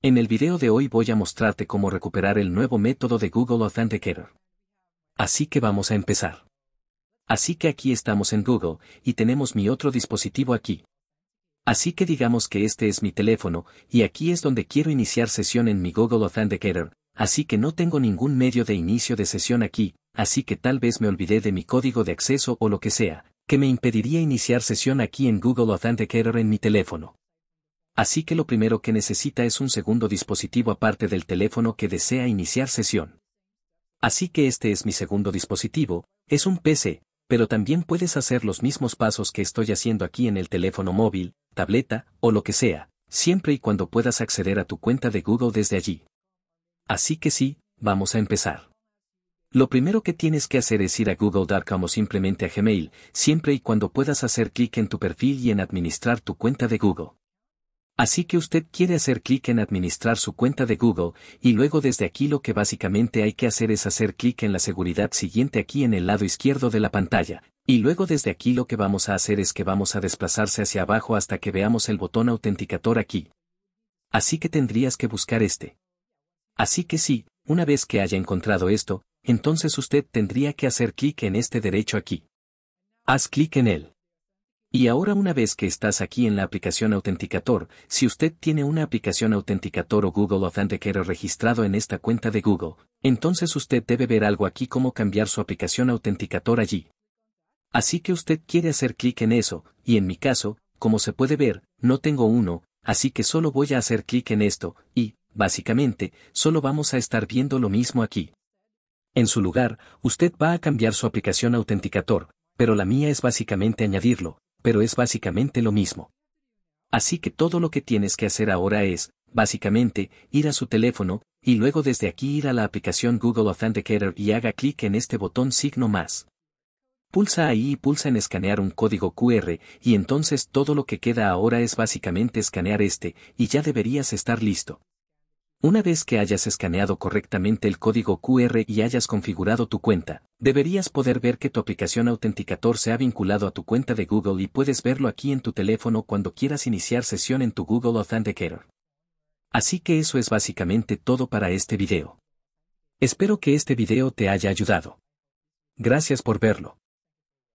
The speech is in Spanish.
En el video de hoy voy a mostrarte cómo recuperar el nuevo método de Google Authenticator. Así que vamos a empezar. Así que aquí estamos en Google, y tenemos mi otro dispositivo aquí. Así que digamos que este es mi teléfono, y aquí es donde quiero iniciar sesión en mi Google Authenticator, así que no tengo ningún medio de inicio de sesión aquí, así que tal vez me olvidé de mi código de acceso o lo que sea, que me impediría iniciar sesión aquí en Google Authenticator en mi teléfono así que lo primero que necesita es un segundo dispositivo aparte del teléfono que desea iniciar sesión. Así que este es mi segundo dispositivo, es un PC, pero también puedes hacer los mismos pasos que estoy haciendo aquí en el teléfono móvil, tableta o lo que sea, siempre y cuando puedas acceder a tu cuenta de Google desde allí. Así que sí, vamos a empezar. Lo primero que tienes que hacer es ir a Google google.com o simplemente a Gmail, siempre y cuando puedas hacer clic en tu perfil y en administrar tu cuenta de Google. Así que usted quiere hacer clic en administrar su cuenta de Google, y luego desde aquí lo que básicamente hay que hacer es hacer clic en la seguridad siguiente aquí en el lado izquierdo de la pantalla. Y luego desde aquí lo que vamos a hacer es que vamos a desplazarse hacia abajo hasta que veamos el botón autenticador aquí. Así que tendrías que buscar este. Así que sí, una vez que haya encontrado esto, entonces usted tendría que hacer clic en este derecho aquí. Haz clic en él. Y ahora una vez que estás aquí en la aplicación Autenticator, si usted tiene una aplicación Autenticator o Google Authenticator registrado en esta cuenta de Google, entonces usted debe ver algo aquí como cambiar su aplicación Autenticator allí. Así que usted quiere hacer clic en eso, y en mi caso, como se puede ver, no tengo uno, así que solo voy a hacer clic en esto, y, básicamente, solo vamos a estar viendo lo mismo aquí. En su lugar, usted va a cambiar su aplicación Autenticator, pero la mía es básicamente añadirlo, pero es básicamente lo mismo. Así que todo lo que tienes que hacer ahora es, básicamente, ir a su teléfono, y luego desde aquí ir a la aplicación Google Authenticator y haga clic en este botón signo más. Pulsa ahí y pulsa en escanear un código QR, y entonces todo lo que queda ahora es básicamente escanear este, y ya deberías estar listo. Una vez que hayas escaneado correctamente el código QR y hayas configurado tu cuenta, deberías poder ver que tu aplicación Autenticator se ha vinculado a tu cuenta de Google y puedes verlo aquí en tu teléfono cuando quieras iniciar sesión en tu Google Authenticator. Así que eso es básicamente todo para este video. Espero que este video te haya ayudado. Gracias por verlo.